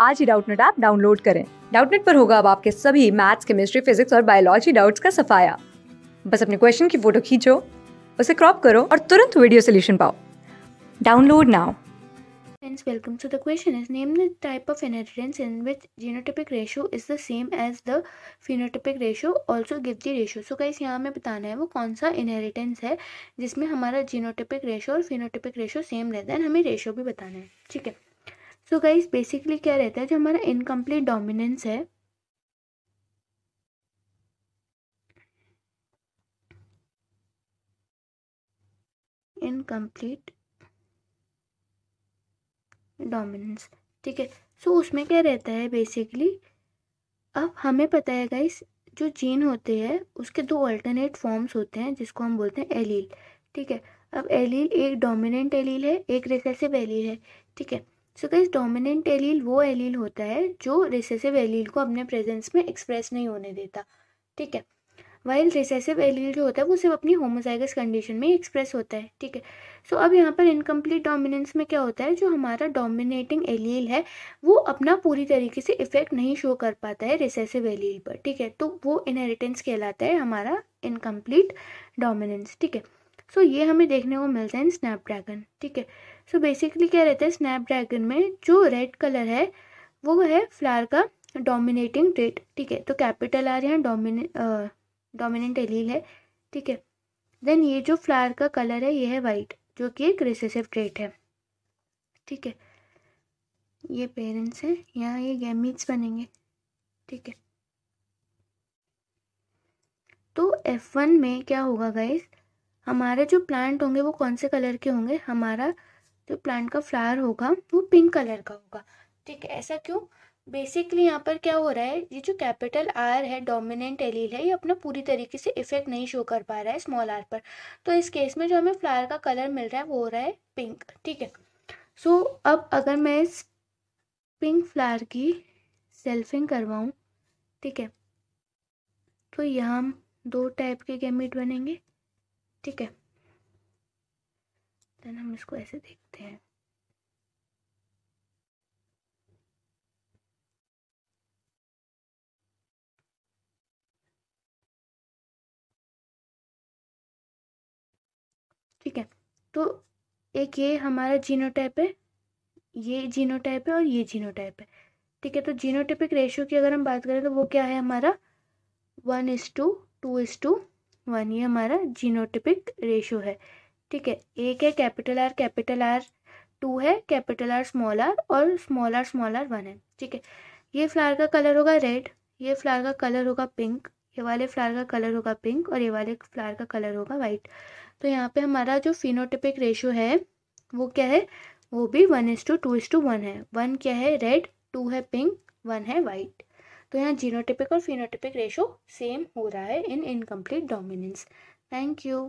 आज ही Doubtnut app download करें डाउटनेट पर होगा अब आपके सभी मैथ्स केमिस्ट्री फिजिक्स और बायोलॉजी डाउट्स का सफाया बस अपने क्वेश्चन की फोटो खींचो उसे क्रॉप करो और तुरंत वीडियो सोल्यूशन पाओ download now Friends, welcome. So the question is, name the type of inheritance in which genotypic ratio is the same as the phenotypic ratio. Also give the ratio. So guys, यहाँ हमें बताना है वो कौन सा inheritance है जिसमें हमारा genotypic ratio और phenotypic ratio same रहता है हमें ratio भी बताना है ठीक है सो गाइस गाइज बेसिकली क्या रहता है जो हमारा इनकम्प्लीट डोमिनेंस है इनकम्प्लीट डोमिनेंस ठीक है सो उसमें क्या रहता है बेसिकली अब हमें पता है गाइस जो जीन होते हैं उसके दो अल्टरनेट फॉर्म्स होते हैं जिसको हम बोलते हैं एलील ठीक है अब एलील एक डोमिनेंट एलील है एक रिसेसिव एलील है ठीक है सो गाइस डोमिनेंट एलील वो एलील होता है जो रिसेसिव एलील को अपने प्रेजेंस में एक्सप्रेस नहीं होने देता ठीक है वाइल रिसेसिव एलील जो होता है वो सिर्फ अपनी होमोजाइगस कंडीशन में एक्सप्रेस होता है ठीक है सो अब यहाँ पर इनकम्प्लीट डोमिनेंस में क्या होता है जो हमारा डोमिनेटिंग एलील है वो अपना पूरी तरीके से इफेक्ट नहीं शो कर पाता है रिसेसिव एलील पर ठीक है तो वो इनहेरिटेंस कहलाता है हमारा इनकम्प्लीट डोमिनेंस ठीक है सो ये हमें देखने को मिलता है स्नैपड्रैगन ठीक है सो बेसिकली क्या रहता है स्नैपड्रैगन में जो रेड कलर है वो है फ्लावर का डोमिनेटिंग ट्रेट ठीक है तो कैपिटल आर यहाँ डोमिने डोमिनेंट एलील है ठीक है देन ये जो फ्लावर का कलर है ये है वाइट जो कि एक रिसेसिव ट्रेट है ठीक है ये पेरेंट्स हैं यहाँ ये गैमिट्स बनेंगे ठीक है तो एफ वन में क्या होगा गाइस हमारे जो प्लांट होंगे वो कौन से कलर के होंगे हमारा जो प्लांट का फ्लावर होगा वो पिंक कलर का होगा ठीक है ऐसा क्यों बेसिकली यहाँ पर क्या हो रहा है ये जो कैपिटल आर है डोमिनेंट एलील है ये अपना पूरी तरीके से इफेक्ट नहीं शो कर पा रहा है स्मॉल आर पर तो इस केस में जो हमें फ्लावर का कलर मिल रहा है वो हो रहा है पिंक ठीक है सो so, अब अगर मैं इस पिंक फ्लावर की सेल्फिंग करवाऊँ ठीक है तो यहाँ दो टाइप के गेमिट बनेंगे ठीक है देन हम इसको ऐसे देखते हैं ठीक है तो एक ये हमारा जीनोटाइप है ये जीनोटाइप है और ये जीनोटाइप है ठीक है तो जीनोटिपिक रेशियो की अगर हम बात करें तो वो क्या है हमारा one is to two two is to one हमारा जीनोटिपिक रेशियो है ठीक है एक है capital R capital R two है कैपिटल आर स्मॉल आर और small R small R one है ठीक है ये फ्लावर का कलर होगा रेड ये फ्लावर का कलर होगा पिंक ये वाले फ्लावर का कलर होगा पिंक और ये वाले फ्लावर का कलर होगा वाइट तो यहाँ पे हमारा जो फिनोटिपिक रेशियो है वो क्या है वो भी one is to two two is to one one क्या है रेड टू है पिंक वन है वाइट तो यहाँ जीनोटिपिक और फिनोटिपिक रेशो सेम हो रहा है in incomplete dominance thank you